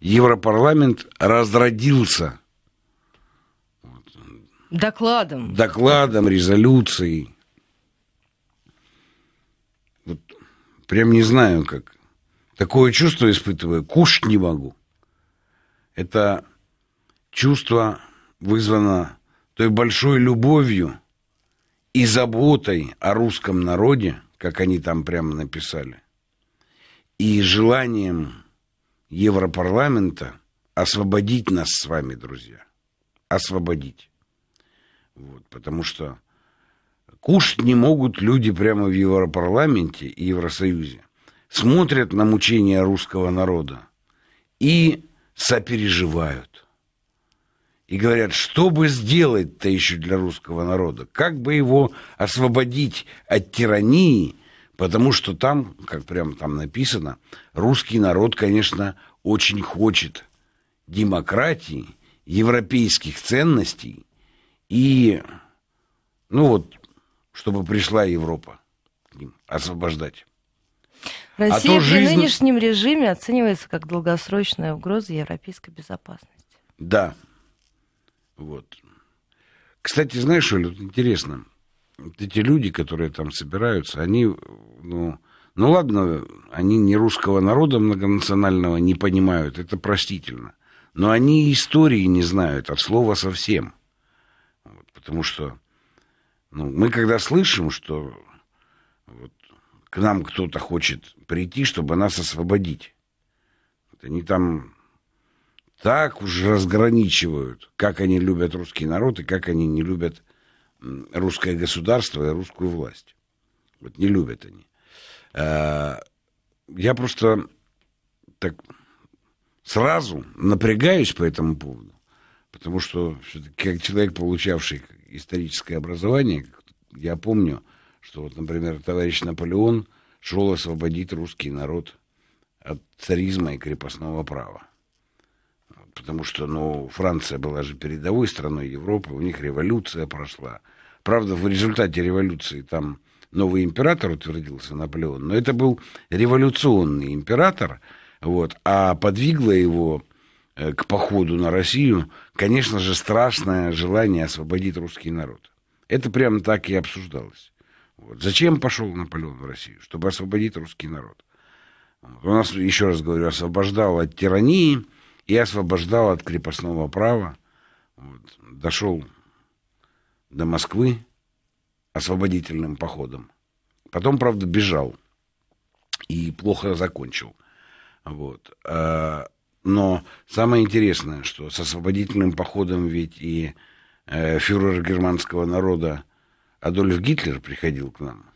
Европарламент разродился. Докладом. Докладом, резолюцией. Вот прям не знаю, как. Такое чувство испытываю, кушать не могу. Это чувство вызвано той большой любовью и заботой о русском народе, как они там прямо написали, и желанием Европарламента освободить нас с вами, друзья. Освободить. Вот, потому что кушать не могут люди прямо в Европарламенте и Евросоюзе. Смотрят на мучения русского народа и сопереживают. И говорят, что бы сделать-то еще для русского народа? Как бы его освободить от тирании – Потому что там, как прямо там написано, русский народ, конечно, очень хочет демократии, европейских ценностей и, ну вот, чтобы пришла Европа к ним освобождать. Россия а то жизнь... нынешнем режиме оценивается как долгосрочная угроза европейской безопасности. Да. Вот. Кстати, знаешь, Оля, вот интересно, эти люди, которые там собираются, они, ну, ну ладно, они не русского народа многонационального не понимают, это простительно. Но они истории не знают от слова совсем. Вот, потому что ну, мы когда слышим, что вот, к нам кто-то хочет прийти, чтобы нас освободить, вот они там так уж разграничивают, как они любят русский народ и как они не любят русское государство и русскую власть. Вот не любят они. А, я просто так сразу напрягаюсь по этому поводу, потому что как человек, получавший историческое образование, я помню, что вот, например, товарищ Наполеон шел освободить русский народ от царизма и крепостного права потому что, ну, Франция была же передовой страной Европы, у них революция прошла. Правда, в результате революции там новый император утвердился, Наполеон, но это был революционный император, вот, а подвигло его э, к походу на Россию, конечно же, страшное желание освободить русский народ. Это прямо так и обсуждалось. Вот. Зачем пошел Наполеон в Россию? Чтобы освободить русский народ. Вот. Он нас, еще раз говорю, освобождал от тирании, и освобождал от крепостного права. Вот, дошел до Москвы освободительным походом. Потом, правда, бежал и плохо закончил. Вот. А, но самое интересное, что с освободительным походом ведь и э, фюрер германского народа Адольф Гитлер приходил к нам.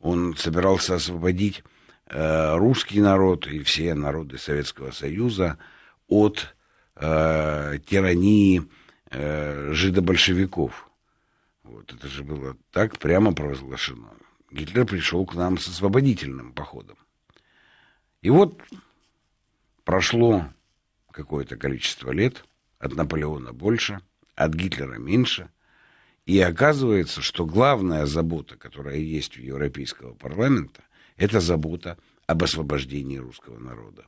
Он собирался освободить э, русский народ и все народы Советского Союза – от э, тирании э, жидобольшевиков. Вот это же было так прямо провозглашено. Гитлер пришел к нам с освободительным походом. И вот прошло какое-то количество лет, от Наполеона больше, от Гитлера меньше, и оказывается, что главная забота, которая есть у Европейского парламента, это забота об освобождении русского народа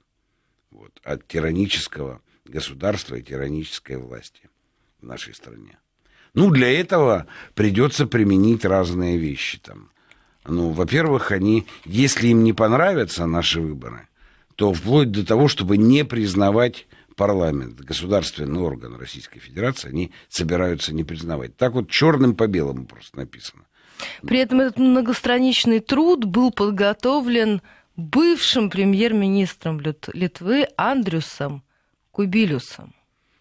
вот, от тиранического государства и тиранической власти в нашей стране. Ну, для этого придется применить разные вещи там. Ну, во-первых, они, если им не понравятся наши выборы, то вплоть до того, чтобы не признавать парламент, государственный орган Российской Федерации, они собираются не признавать. Так вот черным по белому просто написано. При этом этот многостраничный труд был подготовлен бывшим премьер-министром Литвы Андрюсом Кубилюсом.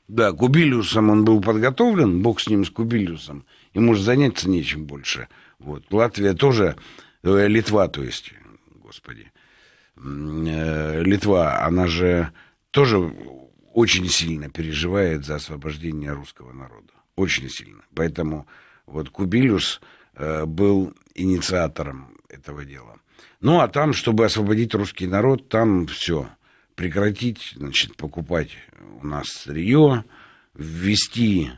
Да, Кубилюсом он был подготовлен, бог с ним, с Кубилюсом. Ему же заняться нечем больше. Вот. Латвия тоже, э, Литва, то есть, господи, э, Литва, она же тоже очень сильно переживает за освобождение русского народа. Очень сильно. Поэтому вот Кубилюс, Э, был инициатором этого дела. Ну, а там, чтобы освободить русский народ, там все. Прекратить, значит, покупать у нас сырье, ввести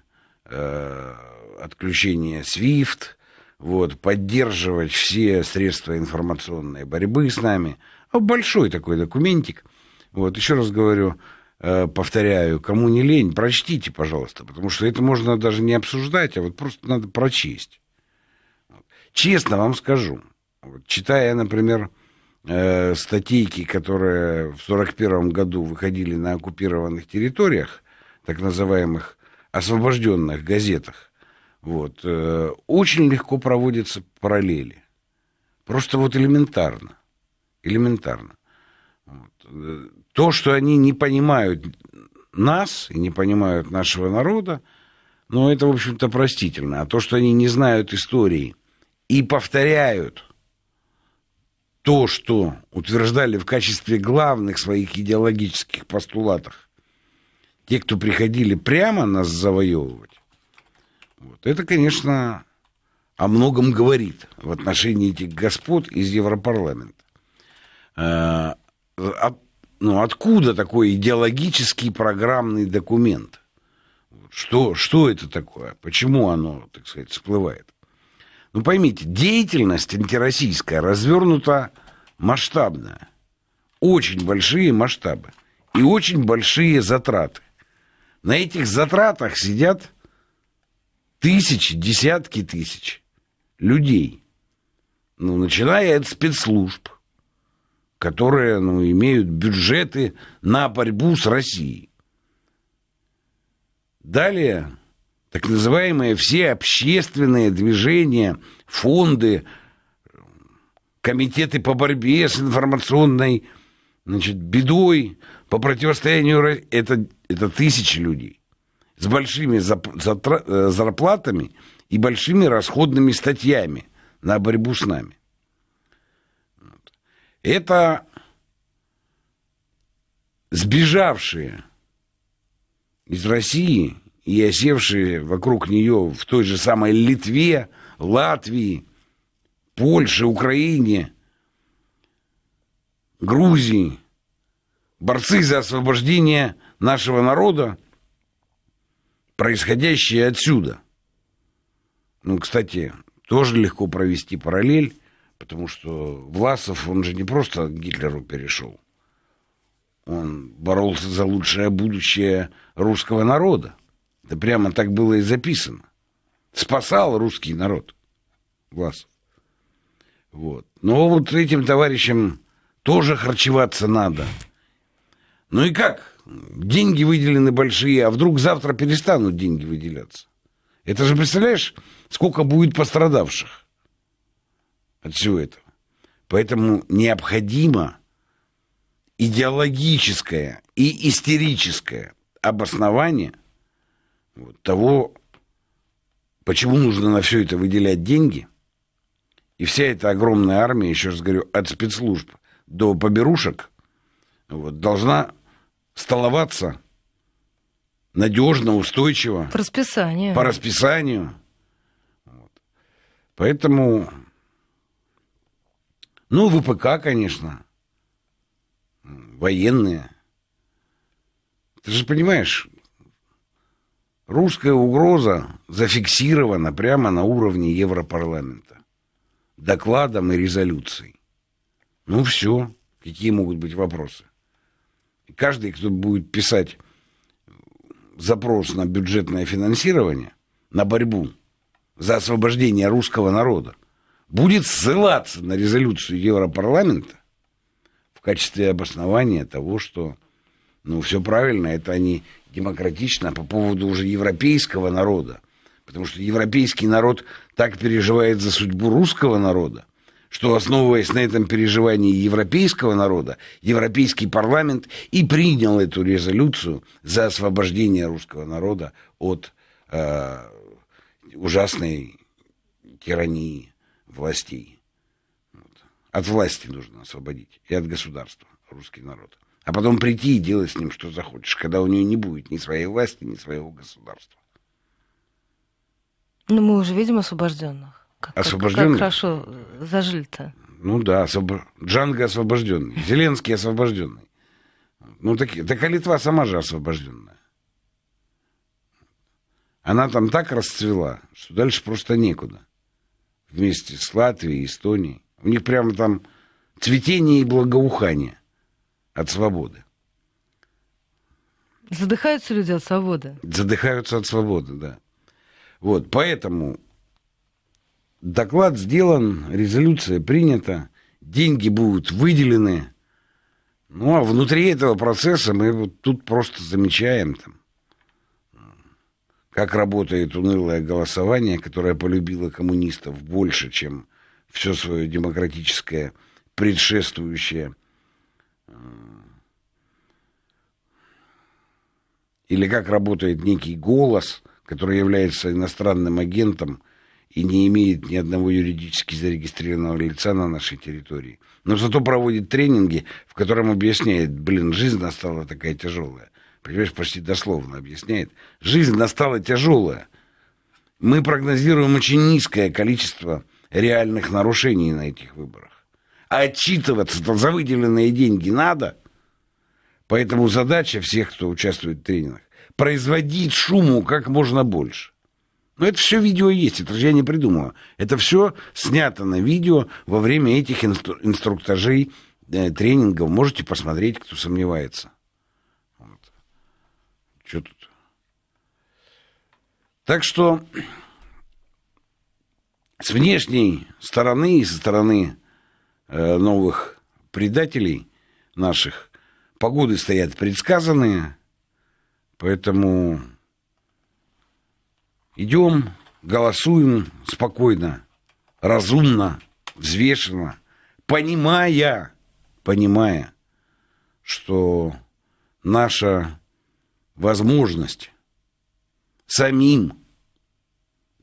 э, отключение SWIFT, вот, поддерживать все средства информационной борьбы с нами. А большой такой документик. Вот, еще раз говорю, э, повторяю, кому не лень, прочтите, пожалуйста, потому что это можно даже не обсуждать, а вот просто надо прочесть. Честно вам скажу, читая, например, э, статейки, которые в 1941 году выходили на оккупированных территориях, так называемых освобожденных газетах, вот, э, очень легко проводятся параллели. Просто вот элементарно. Элементарно. Вот. Э, то, что они не понимают нас и не понимают нашего народа, ну, это, в общем-то, простительно. А то, что они не знают истории – и повторяют то, что утверждали в качестве главных своих идеологических постулатов те, кто приходили прямо нас завоевывать, вот, это, конечно, о многом говорит в отношении этих господ из Европарламента. А, ну, откуда такой идеологический программный документ? Что, что это такое? Почему оно, так сказать, всплывает? Ну, поймите, деятельность антироссийская развернута масштабно. Очень большие масштабы и очень большие затраты. На этих затратах сидят тысячи, десятки тысяч людей. Ну, начиная от спецслужб, которые ну, имеют бюджеты на борьбу с Россией. Далее так называемые все общественные движения, фонды, комитеты по борьбе с информационной значит, бедой, по противостоянию, это, это тысячи людей с большими э, зарплатами и большими расходными статьями на борьбу с нами. Это сбежавшие из России – и осевшие вокруг нее в той же самой Литве, Латвии, Польше, Украине, Грузии, борцы за освобождение нашего народа, происходящие отсюда. Ну, кстати, тоже легко провести параллель, потому что Власов, он же не просто к Гитлеру перешел. Он боролся за лучшее будущее русского народа. Это прямо так было и записано. Спасал русский народ Власов. Вот. Но вот этим товарищам тоже харчеваться надо. Ну и как? Деньги выделены большие, а вдруг завтра перестанут деньги выделяться? Это же, представляешь, сколько будет пострадавших от всего этого? Поэтому необходимо идеологическое и истерическое обоснование – вот, того, почему нужно на все это выделять деньги, и вся эта огромная армия, еще раз говорю, от спецслужб до поберушек, вот, должна столоваться надежно, устойчиво. По расписанию. По расписанию. Вот. Поэтому, ну, ВПК, конечно, военные. Ты же понимаешь, Русская угроза зафиксирована прямо на уровне Европарламента. Докладом и резолюцией. Ну все, какие могут быть вопросы? Каждый, кто будет писать запрос на бюджетное финансирование, на борьбу за освобождение русского народа, будет ссылаться на резолюцию Европарламента в качестве обоснования того, что ну, все правильно, это они демократично по поводу уже европейского народа. Потому что европейский народ так переживает за судьбу русского народа, что, основываясь на этом переживании европейского народа, Европейский парламент и принял эту резолюцию за освобождение русского народа от э, ужасной тирании властей. Вот. От власти нужно освободить и от государства русский народ а потом прийти и делать с ним что захочешь, когда у нее не будет ни своей власти, ни своего государства. Ну, мы уже видим освобожденных. Как, освобожденных? Как, как хорошо э, зажили-то. Ну да, освоб... Джанго освобожденный, Зеленский освобожденный. Ну так, так а Литва сама же освобожденная. Она там так расцвела, что дальше просто некуда. Вместе с Латвией, Эстонией. У них прямо там цветение и благоухание от свободы. Задыхаются люди от свободы. Задыхаются от свободы, да. Вот, поэтому доклад сделан, резолюция принята, деньги будут выделены. Ну, а внутри этого процесса мы вот тут просто замечаем там, как работает унылое голосование, которое полюбило коммунистов больше, чем все свое демократическое предшествующее или как работает некий голос, который является иностранным агентом и не имеет ни одного юридически зарегистрированного лица на нашей территории. Но зато проводит тренинги, в котором объясняет, блин, жизнь настала такая тяжелая. Понимаешь, почти дословно объясняет. Жизнь настала тяжелая. Мы прогнозируем очень низкое количество реальных нарушений на этих выборах отчитываться-то за выделенные деньги надо. Поэтому задача всех, кто участвует в тренингах, производить шуму как можно больше. Но это все видео есть, это же я не придумал Это все снято на видео во время этих инстру- инструктажей, э, тренингов. Можете посмотреть, кто сомневается. Вот. Что тут? Так что с внешней стороны и со стороны Э, новых предателей наших. Погоды стоят предсказанные, поэтому идем, голосуем спокойно, разумно, взвешенно, понимая, понимая, что наша возможность самим,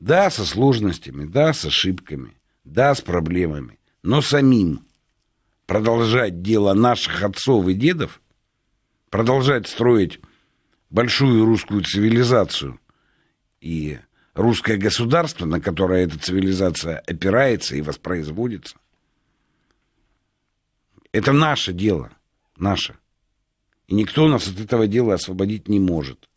да, со сложностями, да, с ошибками, да, с проблемами, но самим продолжать дело наших отцов и дедов, продолжать строить большую русскую цивилизацию и русское государство, на которое эта цивилизация опирается и воспроизводится. Это наше дело, наше. И никто нас от этого дела освободить не может.